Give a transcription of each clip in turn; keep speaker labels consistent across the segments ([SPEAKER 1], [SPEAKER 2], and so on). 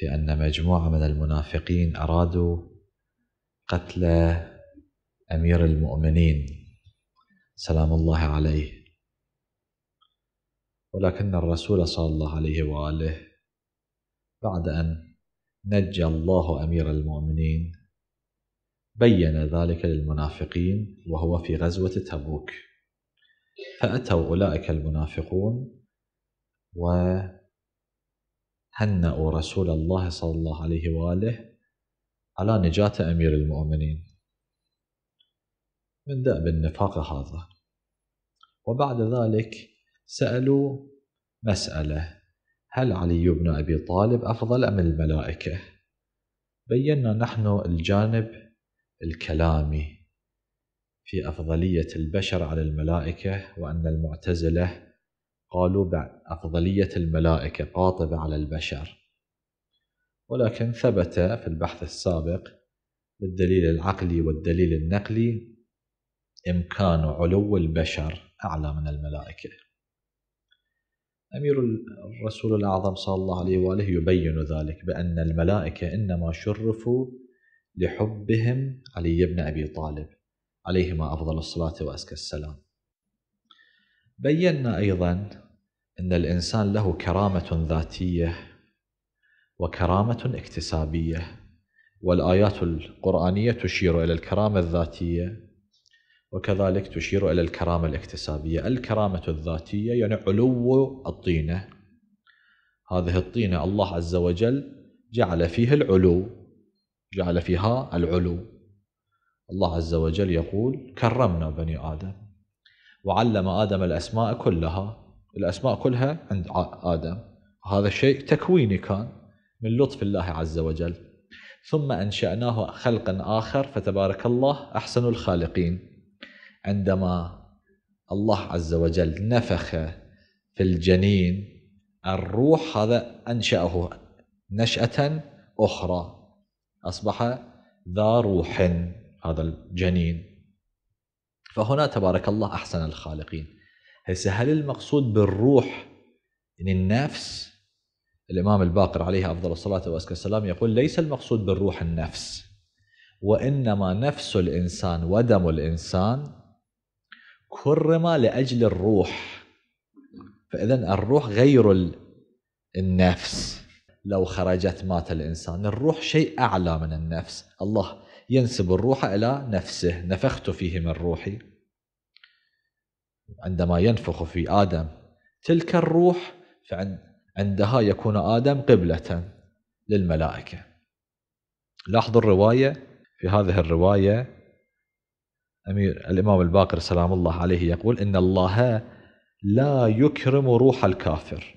[SPEAKER 1] في أن مجموعة من المنافقين أرادوا قتل أمير المؤمنين سلام الله عليه ولكن الرسول صلى الله عليه وآله بعد أن نجى الله أمير المؤمنين بين ذلك للمنافقين وهو في غزوة تبوك فأتوا أولئك المنافقون و هنأوا رسول الله صلى الله عليه وآله على نجاة أمير المؤمنين من دأب النفاق هذا وبعد ذلك سألوا مسألة هل علي بن أبي طالب أفضل أم الملائكة؟ بينا نحن الجانب الكلامي في أفضلية البشر على الملائكة وأن المعتزلة قالوا بأفضلية الملائكة قاطبة على البشر ولكن ثبت في البحث السابق بالدليل العقلي والدليل النقلي إمكان علو البشر أعلى من الملائكة أمير الرسول الأعظم صلى الله عليه وآله يبين ذلك بأن الملائكة إنما شرفوا لحبهم علي بن أبي طالب عليهما أفضل الصلاة وأزكى السلام بينا ايضا ان الانسان له كرامه ذاتيه وكرامه اكتسابيه والايات القرانيه تشير الى الكرامه الذاتيه وكذلك تشير الى الكرامه الاكتسابيه، الكرامه الذاتيه يعني علو الطينه. هذه الطينه الله عز وجل جعل فيها العلو، جعل فيها العلو. الله عز وجل يقول: كرمنا بني ادم. وعلم آدم الأسماء كلها الأسماء كلها عند آدم هذا الشيء تكويني كان من لطف الله عز وجل ثم أنشأناه خلقا آخر فتبارك الله أحسن الخالقين عندما الله عز وجل نفخ في الجنين الروح هذا أنشأه نشأة أخرى أصبح ذا روح هذا الجنين فهنا تبارك الله أحسن الخالقين هسه هل المقصود بالروح إن النفس الإمام الباقر عليه أفضل الصلاة وأزكى السلام يقول ليس المقصود بالروح النفس وإنما نفس الإنسان ودم الإنسان كرم لأجل الروح فإذا الروح غير النفس لو خرجت مات الإنسان الروح شيء أعلى من النفس الله ينسب الروح إلى نفسه نفخت فيه من روحي عندما ينفخ في آدم تلك الروح فعندها يكون آدم قبلة للملائكة لاحظوا الرواية في هذه الرواية أمير الإمام الباقر سلام الله عليه يقول إن الله لا يكرم روح الكافر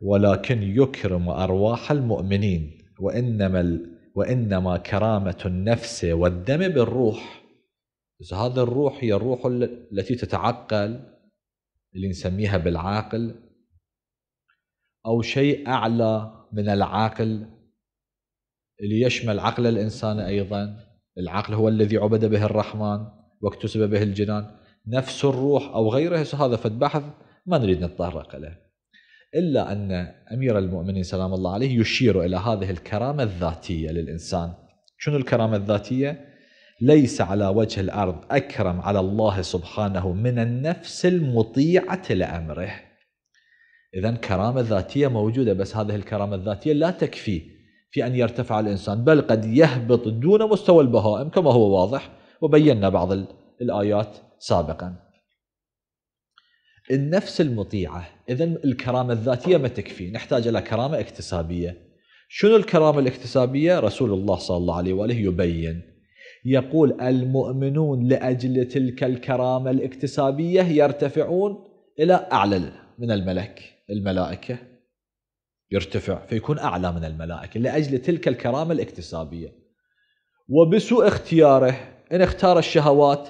[SPEAKER 1] ولكن يكرم أرواح المؤمنين وإنما وإنما كرامة النفس والدم بالروح إذا هذا الروح هي الروح التي تتعقل اللي نسميها بالعاقل أو شيء أعلى من العاقل اللي يشمل عقل الإنسان أيضا العقل هو الذي عبد به الرحمن واكتسب به الجنان نفس الروح أو غيره هذا في البحث ما نريد نتطرق له إلا أن أمير المؤمنين سلام الله عليه يشير إلى هذه الكرامة الذاتية للإنسان شنو الكرامة الذاتية؟ ليس على وجه الأرض أكرم على الله سبحانه من النفس المطيعة لأمره إذا كرامة ذاتية موجودة بس هذه الكرامة الذاتية لا تكفي في أن يرتفع الإنسان بل قد يهبط دون مستوى البهائم كما هو واضح وبينا بعض الآيات سابقاً النفس المطيعة إذا الكرامة الذاتية ما تكفي نحتاج إلى كرامة اكتسابية شنو الكرامة الاكتسابية رسول الله صلى الله عليه وآله يبين يقول المؤمنون لأجل تلك الكرامة الاكتسابية يرتفعون إلى أعلى من الملك الملائكة يرتفع فيكون أعلى من الملائكة لأجل تلك الكرامة الاكتسابية وبسوء اختياره إن اختار الشهوات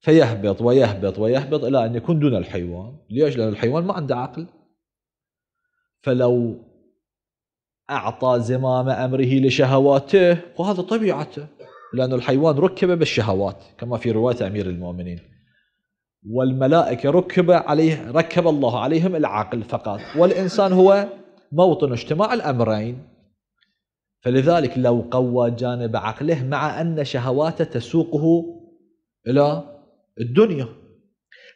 [SPEAKER 1] فيهبط ويهبط ويهبط إلى أن يكون دون الحيوان ليش؟ لأن الحيوان ما عنده عقل فلو أعطى زمام أمره لشهواته وهذا طبيعته لأن الحيوان ركب بالشهوات كما في رواية أمير المؤمنين والملائكة ركب عليه ركب الله عليهم العقل فقط والإنسان هو موطن اجتماع الأمرين فلذلك لو قوى جانب عقله مع أن شهواته تسوقه إلى الدنيا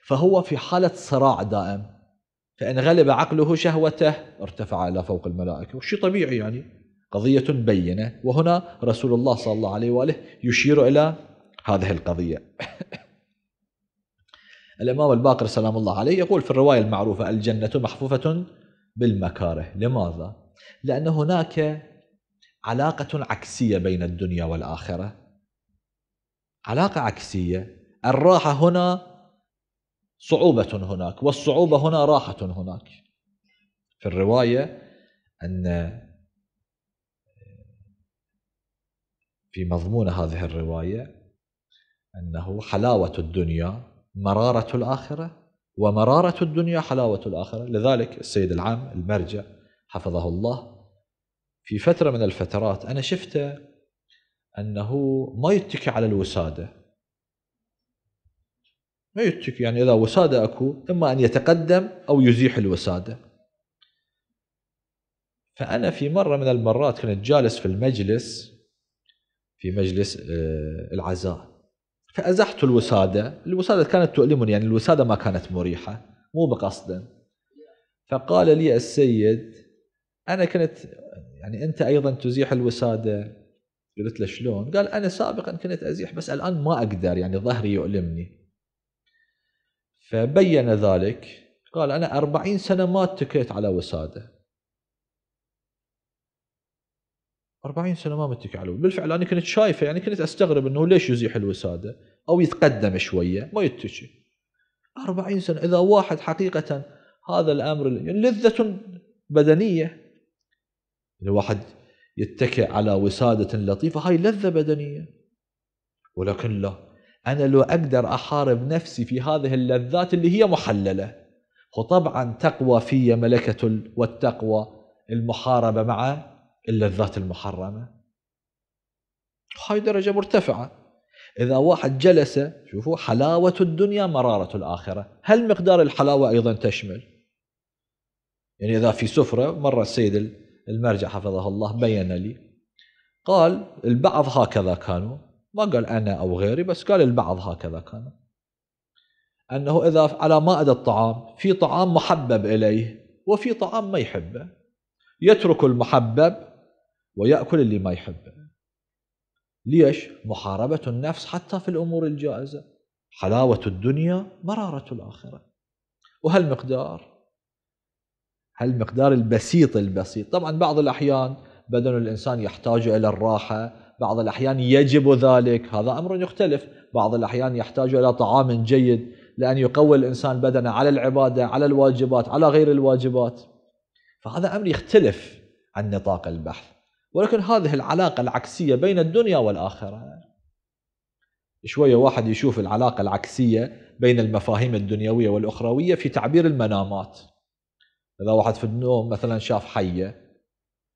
[SPEAKER 1] فهو في حالة صراع دائم فإن غلب عقله شهوته ارتفع إلى فوق الملائكة وشيء طبيعي يعني قضية بينة وهنا رسول الله صلى الله عليه وآله يشير إلى هذه القضية الإمام الباقر سلام الله عليه يقول في الرواية المعروفة الجنة محفوفة بالمكاره لماذا؟ لأن هناك علاقة عكسية بين الدنيا والآخرة علاقة عكسية الراحة هنا صعوبة هناك والصعوبة هنا راحة هناك في الرواية أن في مضمون هذه الرواية أنه حلاوة الدنيا مرارة الآخرة ومرارة الدنيا حلاوة الآخرة لذلك السيد العام المرجع حفظه الله في فترة من الفترات أنا شفته أنه ما يتكي على الوسادة ما يتك يعني إذا وسادة أكو إما أن يتقدم أو يزيح الوسادة فأنا في مرة من المرات كنت جالس في المجلس في مجلس آه، العزاء فأزحت الوسادة الوسادة كانت تؤلمني يعني الوسادة ما كانت مريحة مو بقصدا فقال لي السيد أنا كنت يعني أنت أيضا تزيح الوسادة قلت له شلون قال أنا سابقا كنت أزيح بس الآن ما أقدر يعني ظهري يؤلمني فبين ذلك قال أنا أربعين سنة ما اتكيت على وسادة أربعين سنة ما متكي على بالفعل أنا كنت شايفة يعني كنت أستغرب أنه ليش يزيح الوسادة أو يتقدم شوية ما يتكي أربعين سنة إذا واحد حقيقة هذا الأمر يعني لذة بدنية الواحد يتكئ على وسادة لطيفة هاي لذة بدنية ولكن لا أنا لو أقدر أحارب نفسي في هذه اللذات اللي هي محللة وطبعا تقوى في ملكة والتقوى المحاربة مع اللذات المحرمة هاي درجة مرتفعة إذا واحد جلس شوفوا حلاوة الدنيا مرارة الآخرة هل مقدار الحلاوة أيضا تشمل يعني إذا في سفرة مرة السيد المرجع حفظه الله بين لي قال البعض هكذا كانوا ما قال أنا أو غيري بس قال البعض هكذا كان أنه إذا على مائدة الطعام في طعام محبب إليه وفي طعام ما يحبه يترك المحبب ويأكل اللي ما يحبه ليش؟ محاربة النفس حتى في الأمور الجائزة حلاوة الدنيا مرارة الآخرة وهالمقدار هالمقدار البسيط البسيط طبعا بعض الأحيان بدن الإنسان يحتاج إلى الراحة بعض الأحيان يجب ذلك هذا أمر يختلف بعض الأحيان يحتاج إلى طعام جيد لأن يقوي الإنسان بدنه على العبادة على الواجبات على غير الواجبات فهذا أمر يختلف عن نطاق البحث ولكن هذه العلاقة العكسية بين الدنيا والآخرة شوية واحد يشوف العلاقة العكسية بين المفاهيم الدنيوية والأخروية في تعبير المنامات إذا واحد في النوم مثلا شاف حية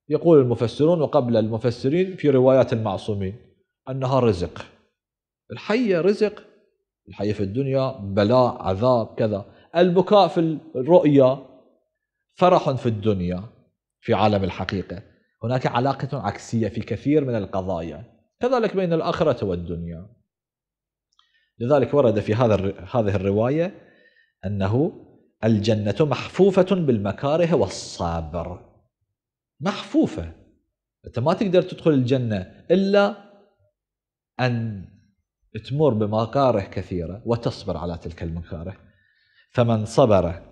[SPEAKER 1] يقول المفسرون وقبل المفسرين في روايات المعصومين أنها رزق الحية رزق الحية في الدنيا بلاء عذاب كذا البكاء في الرؤيا فرح في الدنيا في عالم الحقيقة هناك علاقة عكسية في كثير من القضايا كذلك بين الآخرة والدنيا لذلك ورد في هذا هذه الرواية أنه الجنة محفوفة بالمكاره والصبر محفوفه انت ما تقدر تدخل الجنه الا ان تمر بمكاره كثيره وتصبر على تلك المكاره فمن صبر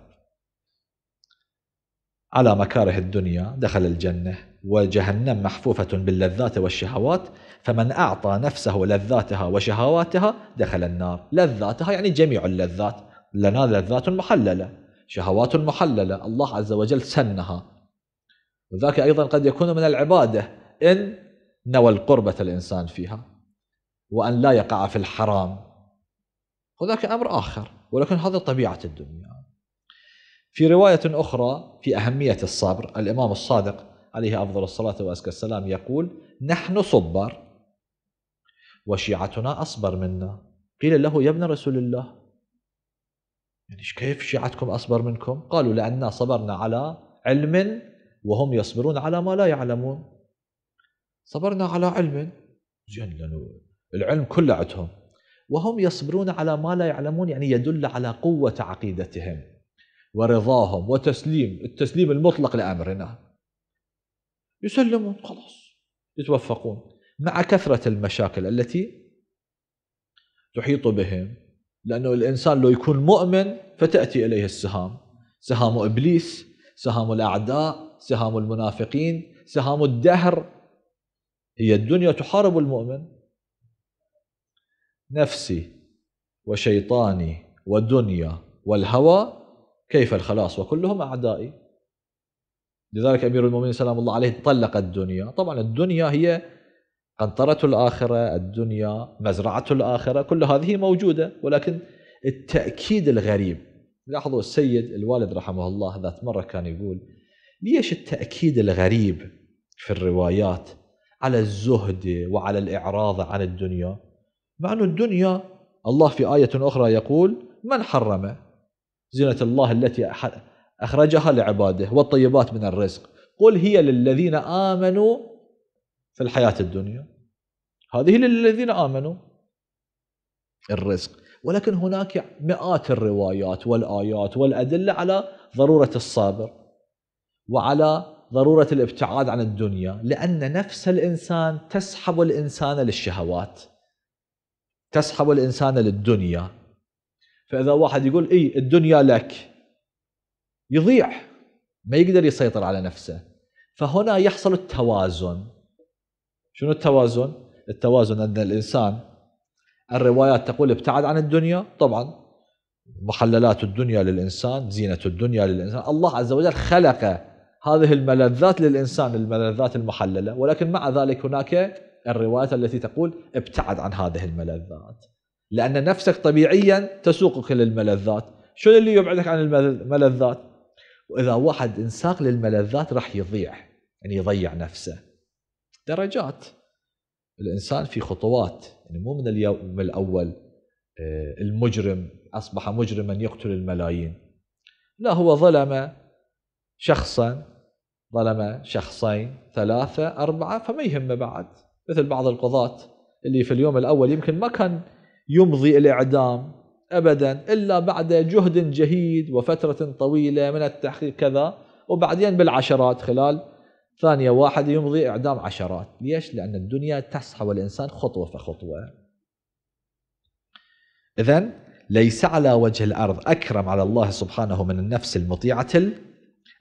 [SPEAKER 1] على مكاره الدنيا دخل الجنه وجهنم محفوفه باللذات والشهوات فمن اعطى نفسه لذاتها وشهواتها دخل النار لذاتها يعني جميع اللذات لنا لذات محلله شهوات محلله الله عز وجل سنها وذاك أيضا قد يكون من العبادة إن نوى القربة الإنسان فيها وأن لا يقع في الحرام وذاك أمر آخر ولكن هذا طبيعة الدنيا في رواية أخرى في أهمية الصبر الإمام الصادق عليه أفضل الصلاة وأزكى السلام يقول نحن صبر وشيعتنا أصبر منا قيل له يا ابن رسول الله يعني كيف شيعتكم أصبر منكم قالوا لأننا صبرنا على علم وهم يصبرون على ما لا يعلمون صبرنا على علم زين لانه العلم كله عندهم وهم يصبرون على ما لا يعلمون يعني يدل على قوة عقيدتهم ورضاهم وتسليم التسليم المطلق لأمرنا يسلمون خلاص يتوفقون مع كثرة المشاكل التي تحيط بهم لأنه الإنسان لو يكون مؤمن فتأتي إليه السهام سهام إبليس سهام الأعداء سهام المنافقين سهام الدهر هي الدنيا تحارب المؤمن نفسي وشيطاني والدنيا والهوى كيف الخلاص وكلهم أعدائي لذلك أمير المؤمنين سلام الله عليه طلق الدنيا طبعا الدنيا هي قنطرة الآخرة الدنيا مزرعة الآخرة كل هذه موجودة ولكن التأكيد الغريب لاحظوا السيد الوالد رحمه الله ذات مرة كان يقول ليش التأكيد الغريب في الروايات على الزهد وعلى الإعراض عن الدنيا مع أن الدنيا الله في آية أخرى يقول من حرم زينة الله التي أخرجها لعباده والطيبات من الرزق قل هي للذين آمنوا في الحياة الدنيا هذه للذين آمنوا الرزق ولكن هناك مئات الروايات والآيات والأدلة على ضرورة الصبر وعلى ضرورة الابتعاد عن الدنيا لأن نفس الإنسان تسحب الإنسان للشهوات تسحب الإنسان للدنيا فإذا واحد يقول إي الدنيا لك يضيع ما يقدر يسيطر على نفسه فهنا يحصل التوازن شنو التوازن؟ التوازن أن الإنسان الروايات تقول ابتعد عن الدنيا طبعا محللات الدنيا للإنسان زينة الدنيا للإنسان الله عز وجل خلق هذه الملذات للإنسان الملذات المحللة ولكن مع ذلك هناك الروايات التي تقول ابتعد عن هذه الملذات لأن نفسك طبيعيا تسوقك للملذات شو اللي يبعدك عن الملذات وإذا واحد انساق للملذات راح يضيع يعني يضيع نفسه درجات الإنسان في خطوات يعني مو من اليوم الأول آه، المجرم أصبح مجرما يقتل الملايين لا هو ظلم شخصا ظلم شخصين ثلاثة أربعة فما يهمه بعد مثل بعض القضاة اللي في اليوم الأول يمكن ما كان يمضي الإعدام أبدا إلا بعد جهد جهيد وفترة طويلة من التحقيق كذا وبعدين بالعشرات خلال ثانية واحد يمضي إعدام عشرات ليش؟ لأن الدنيا تسحب والإنسان خطوة فخطوة إذا ليس على وجه الأرض أكرم على الله سبحانه من النفس المطيعة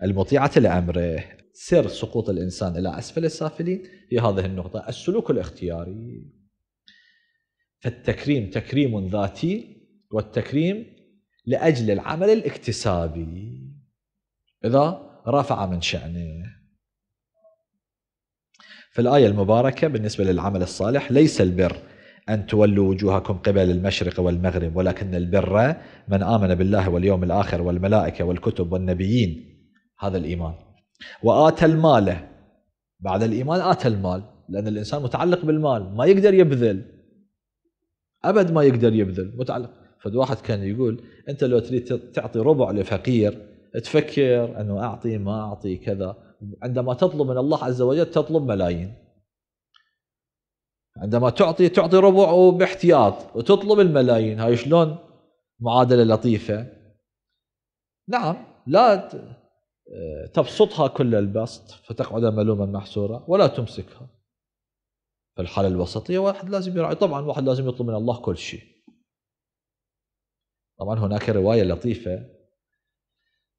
[SPEAKER 1] المطيعة لأمره سر سقوط الإنسان إلى أسفل السافلين هي هذه النقطة السلوك الاختياري فالتكريم تكريم ذاتي والتكريم لأجل العمل الاكتسابي إذا رفع من شأنه في الآية المباركة بالنسبة للعمل الصالح ليس البر أن تولوا وجوهكم قبل المشرق والمغرب ولكن البر من آمن بالله واليوم الآخر والملائكة والكتب والنبيين هذا الإيمان وآتى المال بعد الإيمان آتى المال لأن الإنسان متعلق بالمال ما يقدر يبذل أبد ما يقدر يبذل متعلق فد واحد كان يقول أنت لو تريد تعطي ربع لفقير تفكر أنه أعطي ما أعطي كذا عندما تطلب من الله عز وجل تطلب ملايين عندما تعطي تعطي ربع باحتياط وتطلب الملايين هاي شلون معادلة لطيفة نعم لا تبسطها كل البسط فتقعد ملوما محسورا ولا تمسكها فالحالة الوسطية واحد لازم يراعي طبعا واحد لازم يطلب من الله كل شيء طبعا هناك رواية لطيفة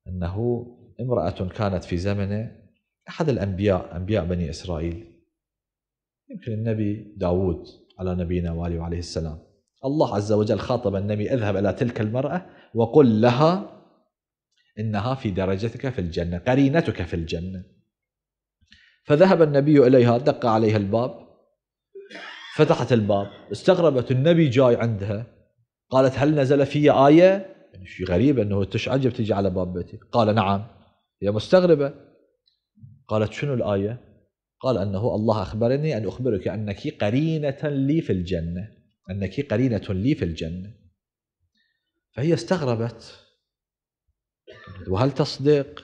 [SPEAKER 1] أنه امرأة كانت في زمنه أحد الأنبياء أنبياء بني إسرائيل يمكن النبي داود على نبينا وآله عليه السلام الله عز وجل خاطب النبي اذهب إلى تلك المرأة وقل لها إنها في درجتك في الجنة قرينتك في الجنة فذهب النبي إليها دق عليها الباب فتحت الباب استغربت النبي جاي عندها قالت هل نزل في آية يعني شيء غريب أنه تشعجب تجي على باب بيتي قال نعم هي مستغربة قالت شنو الآية قال أنه الله أخبرني أن أخبرك أنك قرينة لي في الجنة أنك قرينة لي في الجنة فهي استغربت وهل تصدق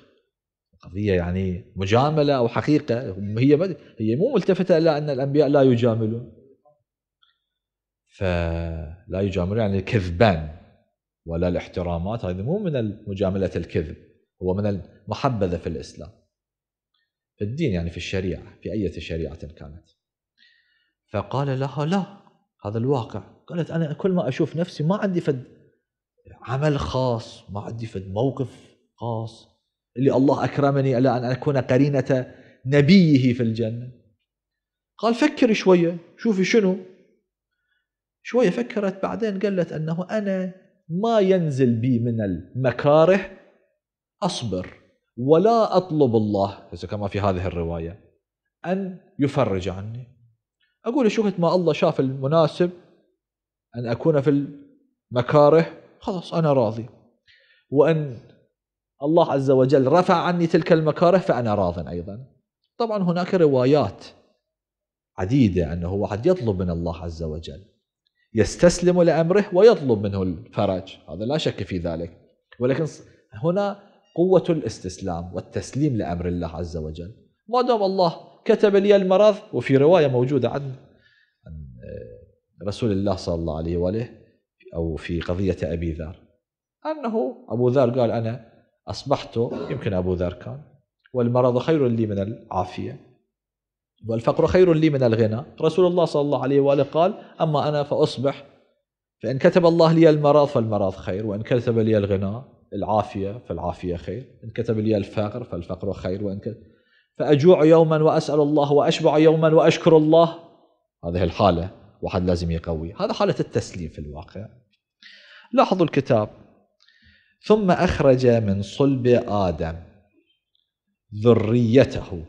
[SPEAKER 1] قضية يعني مجاملة أو حقيقة هي مد... هي مو ملتفتة إلى أن الأنبياء لا يجاملون فلا يجاملون يعني الكذبان ولا الاحترامات هذه مو من مجاملة الكذب هو من المحبذة في الإسلام في الدين يعني في الشريعة في أي شريعة كانت فقال لها لا هذا الواقع قالت أنا كل ما أشوف نفسي ما عندي فد عمل خاص ما عندي فد موقف خاص اللي الله أكرمني على أن أكون قرينة نبيه في الجنة قال فكري شوية شوفي شنو شوية فكرت بعدين قالت أنه أنا ما ينزل بي من المكاره أصبر ولا أطلب الله كما في هذه الرواية أن يفرج عني أقول شو ما الله شاف المناسب أن أكون في المكاره خلاص أنا راضي وأن الله عز وجل رفع عني تلك المكاره فأنا راض أيضا طبعا هناك روايات عديدة أنه واحد يطلب من الله عز وجل يستسلم لأمره ويطلب منه الفرج هذا لا شك في ذلك ولكن هنا قوة الاستسلام والتسليم لأمر الله عز وجل ما دام الله كتب لي المرض وفي رواية موجودة عن آه، رسول الله صلى الله عليه وآله أو في قضية أبي ذر أنه أبو ذر قال أنا أصبحت يمكن أبو ذر كان والمرض خير لي من العافية والفقر خير لي من الغنى رسول الله صلى الله عليه وآله قال أما أنا فأصبح فإن كتب الله لي المرض فالمرض خير وإن كتب لي الغنى العافية فالعافية خير إن كتب لي الفقر فالفقر خير وإن كتب فأجوع يوما وأسأل الله وأشبع يوما وأشكر الله هذه الحالة واحد لازم يقوي هذا حالة التسليم في الواقع لاحظوا الكتاب ثم أخرج من صلب آدم ذريته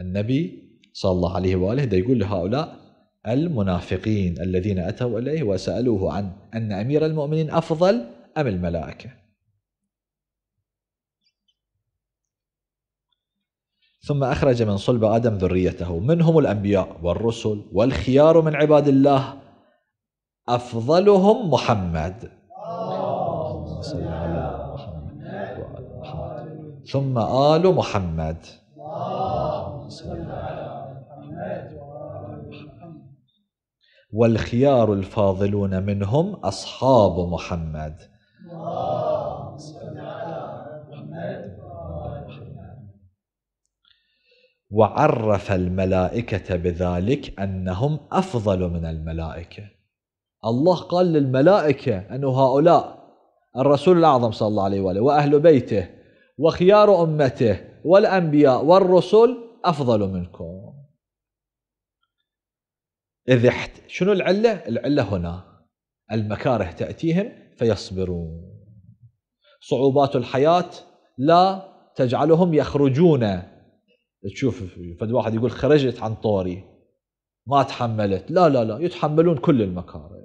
[SPEAKER 1] النبي صلى الله عليه وآله ده يقول لهؤلاء المنافقين الذين أتوا إليه وسألوه عن أن أمير المؤمنين أفضل أم الملائكة ثم أخرج من صلب آدم ذريته منهم الأنبياء والرسل والخيار من عباد الله أفضلهم محمد صل على محمد وعلى محمد ثم آل محمد اللهم صل على محمد محمد والخيار الفاضلون منهم أصحاب محمد وعرف الملائكة بذلك أنهم أفضل من الملائكة الله قال للملائكة أن هؤلاء الرسول الأعظم صلى الله عليه وآله وأهل بيته وخيار أمته والأنبياء والرسل أفضل منكم إذ احت... شنو العلة؟ العلة هنا المكاره تأتيهم فيصبرون صعوبات الحياة لا تجعلهم يخرجون تشوف فد واحد يقول خرجت عن طوري ما تحملت لا لا لا يتحملون كل المكاره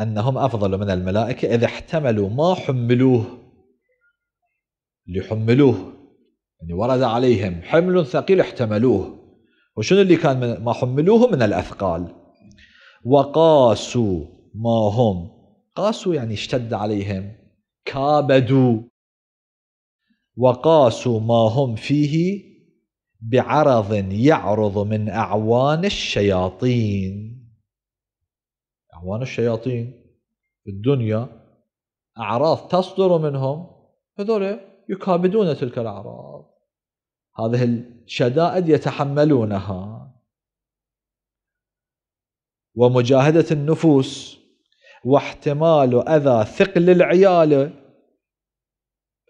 [SPEAKER 1] أنهم أفضل من الملائكة إذا احتملوا ما حملوه لحملوه يعني ورد عليهم حمل ثقيل احتملوه وشنو اللي كان من ما حملوه من الأثقال وقاسوا ما هم قاسوا يعني اشتد عليهم كابدوا وقاسوا ما هم فيه بعرض يعرض من أعوان الشياطين أعوان الشياطين في الدنيا أعراض تصدر منهم هذول يكابدون تلك الأعراض هذه الشدائد يتحملونها ومجاهدة النفوس واحتمال أذى ثقل العيال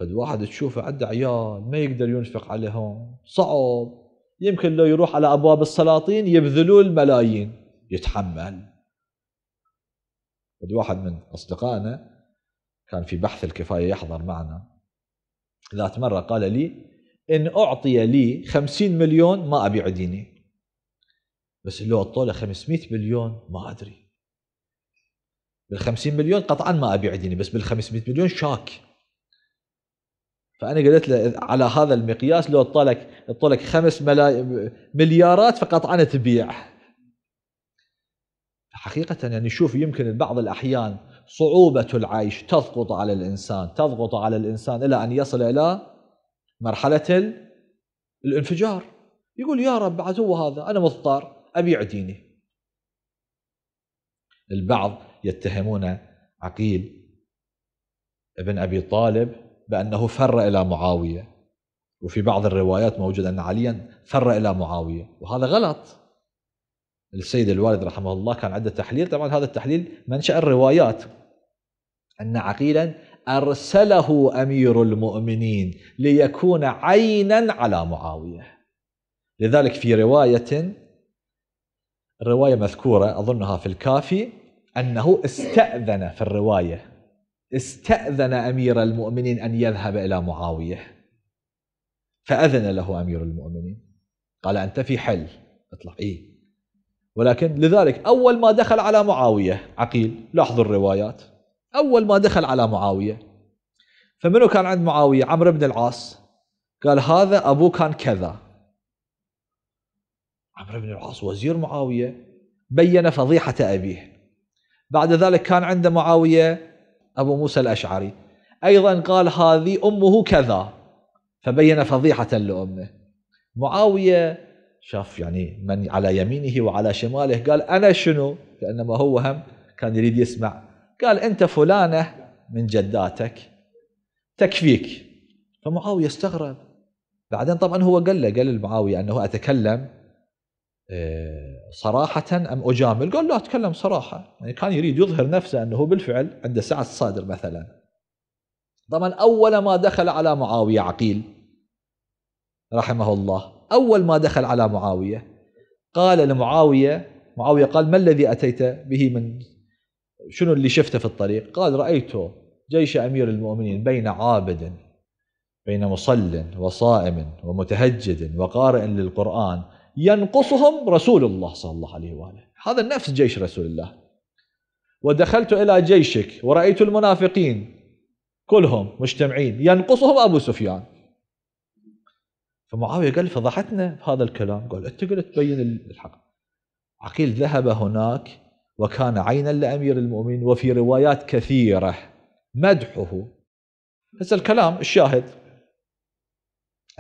[SPEAKER 1] فد واحد تشوفه عنده عيال ما يقدر ينفق عليهم صعب يمكن لو يروح على أبواب السلاطين يبذلوا الملايين يتحمل واحد من أصدقائنا كان في بحث الكفاية يحضر معنا ذات مرة قال لي إن أعطي لي خمسين مليون ما أبيع ديني بس لو أعطوا له 500 مليون ما أدري بال 50 مليون قطعا ما أبيع ديني بس بال 500 مليون شاك فأنا قلت له على هذا المقياس لو أعطى لك لك 5 ملاي... مليارات فقطعا تبيع حقيقة يعني شوف يمكن بعض الأحيان صعوبة العيش تضغط على الإنسان تضغط على الإنسان إلى أن يصل إلى مرحلة الانفجار يقول يا رب بعد هو هذا أنا مضطر أبيع ديني البعض يتهمون عقيل ابن أبي طالب بأنه فر إلى معاوية وفي بعض الروايات موجود أن عليا فر إلى معاوية وهذا غلط السيد الوالد رحمه الله كان عنده تحليل طبعا هذا التحليل منشأ الروايات أن عقيلا أرسله أمير المؤمنين ليكون عينا على معاوية لذلك في رواية الرواية مذكورة أظنها في الكافي أنه استأذن في الرواية استأذن أمير المؤمنين أن يذهب إلى معاوية فأذن له أمير المؤمنين قال أنت في حل اطلع إيه ولكن لذلك أول ما دخل على معاوية عقيل لاحظوا الروايات أول ما دخل على معاوية فمنو كان عند معاوية عمرو بن العاص قال هذا أبوه كان كذا عمرو بن العاص وزير معاوية بين فضيحة أبيه بعد ذلك كان عند معاوية أبو موسى الأشعري أيضا قال هذه أمه كذا فبين فضيحة لأمه معاوية شاف يعني من على يمينه وعلى شماله قال أنا شنو كأنما هو هم كان يريد يسمع قال أنت فلانة من جداتك تكفيك فمعاوية استغرب بعدين طبعا هو قال له قال لمعاوية أنه أتكلم آه، صراحة أم أجامل قال لا أتكلم صراحة يعني كان يريد يظهر نفسه أنه بالفعل عنده سعة الصدر مثلا طبعا أول ما دخل على معاوية عقيل رحمه الله أول ما دخل على معاوية قال لمعاوية معاوية قال ما الذي أتيت به من شنو اللي شفته في الطريق قال رأيته جيش أمير المؤمنين بين عابد بين مصل وصائم ومتهجد وقارئ للقرآن ينقصهم رسول الله صلى الله عليه وآله هذا نفس جيش رسول الله ودخلت إلى جيشك ورأيت المنافقين كلهم مجتمعين ينقصهم أبو سفيان فمعاوية قال فضحتنا بهذا الكلام قال أنت قلت تبين الحق عقيل ذهب هناك وكان عينا لأمير المؤمنين وفي روايات كثيرة مدحه هذا الكلام الشاهد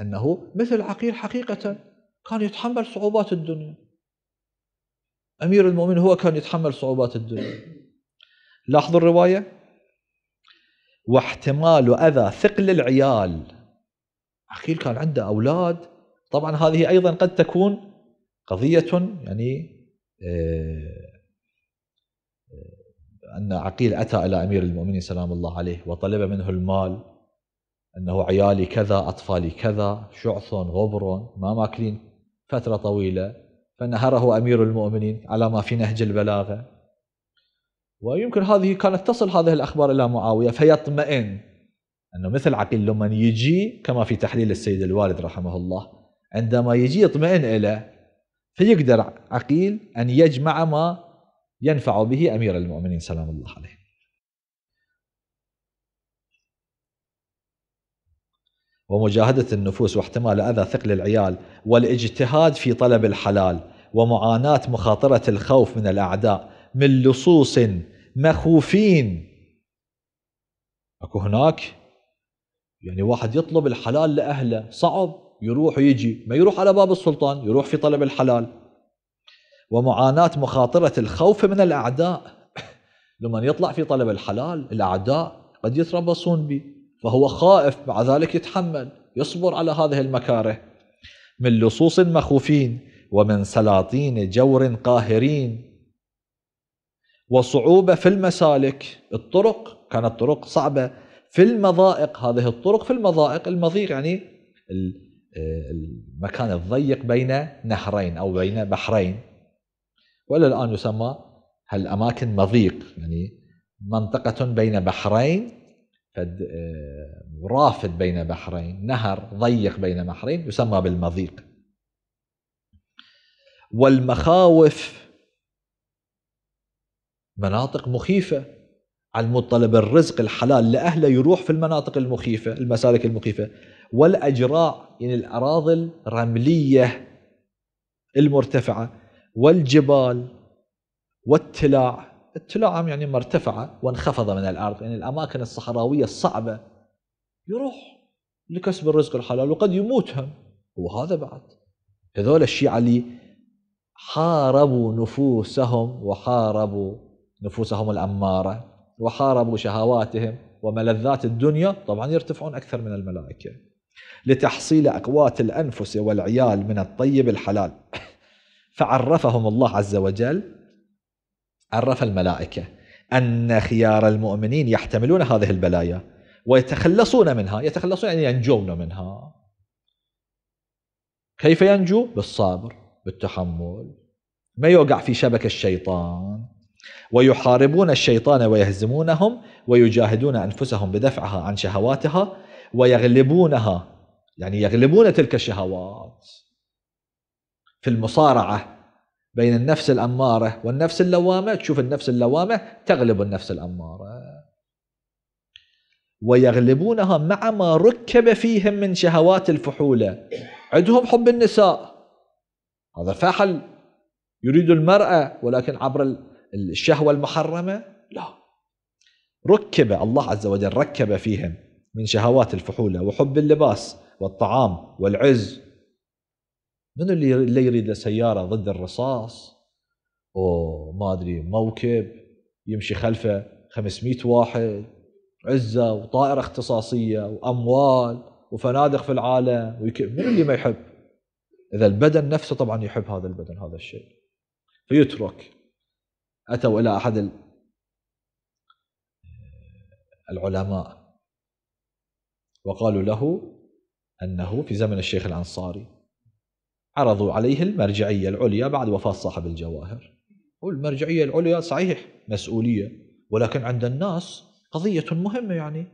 [SPEAKER 1] أنه مثل عقيل حقيقة كان يتحمل صعوبات الدنيا أمير المؤمنين هو كان يتحمل صعوبات الدنيا لاحظوا الرواية واحتمال أذى ثقل العيال اخيل كان عنده اولاد طبعا هذه ايضا قد تكون قضيه يعني آه، آه، ان عقيل اتى الى امير المؤمنين سلام الله عليه وطلب منه المال انه عيالي كذا اطفالي كذا شعث غبر ما ماكلين فتره طويله فنهره امير المؤمنين على ما في نهج البلاغه ويمكن هذه كانت تصل هذه الاخبار الى معاويه فيطمئن انه مثل عقيل لما يجي كما في تحليل السيد الوالد رحمه الله عندما يجي يطمئن إليه فيقدر عقيل أن يجمع ما ينفع به أمير المؤمنين سلام الله عليه ومجاهدة النفوس واحتمال أذى ثقل العيال والاجتهاد في طلب الحلال ومعاناة مخاطرة الخوف من الأعداء من لصوص مخوفين أكو هناك يعني واحد يطلب الحلال لأهله صعب يروح ويجي ما يروح على باب السلطان يروح في طلب الحلال ومعاناة مخاطرة الخوف من الأعداء لما يطلع في طلب الحلال الأعداء قد يتربصون به فهو خائف مع ذلك يتحمل يصبر على هذه المكاره من لصوص مخوفين ومن سلاطين جور قاهرين وصعوبة في المسالك الطرق كانت طرق صعبة في المضائق هذه الطرق في المضائق المضيق يعني آه، المكان الضيق بين نهرين أو بين بحرين وإلى الآن يسمى هالأماكن مضيق يعني منطقة بين بحرين آه، رافد بين بحرين نهر ضيق بين بحرين يسمى بالمضيق والمخاوف مناطق مخيفة عن مطلب الرزق الحلال لأهله يروح في المناطق المخيفة المسالك المخيفة والأجراع يعني الأراضي الرملية المرتفعة والجبال والتلاع التلاع يعني مرتفعة وانخفضة من الأرض يعني الأماكن الصحراوية الصعبة يروح لكسب الرزق الحلال وقد يموت وهذا بعد هذول الشيعة اللي حاربوا نفوسهم وحاربوا نفوسهم الأمارة وحاربوا شهواتهم وملذات الدنيا طبعا يرتفعون أكثر من الملائكة لتحصيل أقوات الأنفس والعيال من الطيب الحلال فعرفهم الله عز وجل عرف الملائكة أن خيار المؤمنين يحتملون هذه البلايا ويتخلصون منها يتخلصون يعني ينجون منها كيف ينجو؟ بالصبر بالتحمل ما يوقع في شبكة الشيطان ويحاربون الشيطان ويهزمونهم ويجاهدون أنفسهم بدفعها عن شهواتها ويغلبونها يعني يغلبون تلك الشهوات في المصارعة بين النفس الأمارة والنفس اللوامة تشوف النفس اللوامة تغلب النفس الأمارة ويغلبونها مع ما ركب فيهم من شهوات الفحولة عندهم حب النساء هذا فحل يريد المرأة ولكن عبر الشهوة المحرمة لا ركب الله عز وجل ركب فيهم من شهوات الفحولة وحب اللباس والطعام والعز من اللي يريد له سيارة ضد الرصاص أو ما أدري موكب يمشي خلفه 500 واحد عزة وطائرة اختصاصية وأموال وفنادق في العالم ويك... من اللي ما يحب إذا البدن نفسه طبعا يحب هذا البدن هذا الشيء فيترك أتوا إلى أحد العلماء وقالوا له أنه في زمن الشيخ الأنصاري عرضوا عليه المرجعية العليا بعد وفاة صاحب الجواهر والمرجعية العليا صحيح مسؤولية ولكن عند الناس قضية مهمة يعني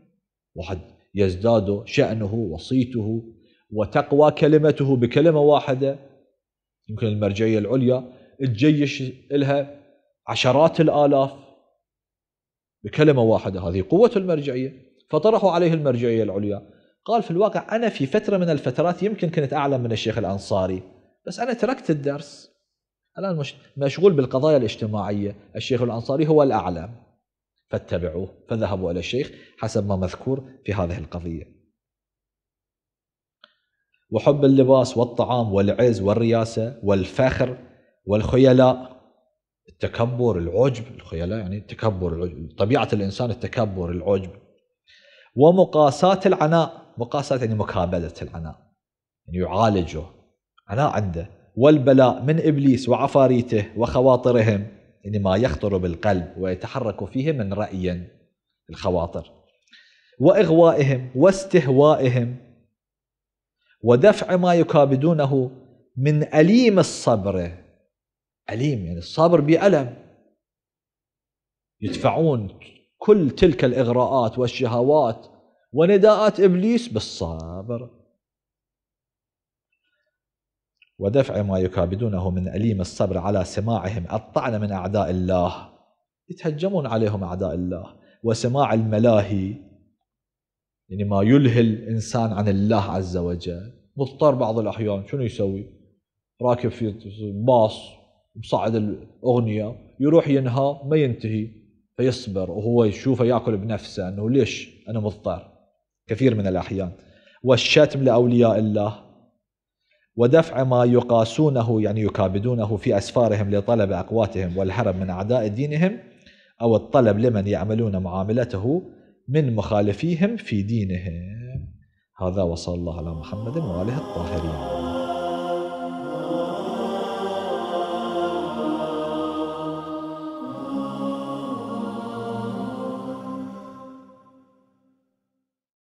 [SPEAKER 1] واحد يزداد شأنه وصيته وتقوى كلمته بكلمة واحدة يمكن المرجعية العليا تجيش لها عشرات الآلاف بكلمة واحدة هذه قوة المرجعية فطرحوا عليه المرجعية العليا قال في الواقع أنا في فترة من الفترات يمكن كنت أعلم من الشيخ الأنصاري بس أنا تركت الدرس الآن مش مشغول بالقضايا الاجتماعية الشيخ الأنصاري هو الأعلم فاتبعوه فذهبوا إلى الشيخ حسب ما مذكور في هذه القضية وحب اللباس والطعام والعز والرياسة والفخر والخيلاء التكبر العجب الخيلاء يعني التكبر العجب طبيعة الإنسان التكبر العجب ومقاساة العناء مقاساة يعني مكابدة العناء يعني يعالجه عناء عنده والبلاء من إبليس وعفاريته وخواطرهم يعني ما يخطر بالقلب ويتحرك فيه من رأي الخواطر وإغوائهم واستهوائهم ودفع ما يكابدونه من أليم الصبر أليم يعني الصابر بألم يدفعون كل تلك الإغراءات والشهوات ونداءات إبليس بالصبر ودفع ما يكابدونه من أليم الصبر على سماعهم الطعن من أعداء الله يتهجمون عليهم أعداء الله وسماع الملاهي يعني ما يلهي الإنسان عن الله عز وجل مضطر بعض الأحيان شنو يسوي راكب في باص بصعد الاغنيه يروح ينهى ما ينتهي فيصبر وهو يشوفه ياكل بنفسه انه ليش انا مضطر كثير من الاحيان والشتم لاولياء الله ودفع ما يقاسونه يعني يكابدونه في اسفارهم لطلب اقواتهم والهرب من اعداء دينهم او الطلب لمن يعملون معاملته من مخالفيهم في دينهم هذا وصلى الله على محمد واله الطاهرين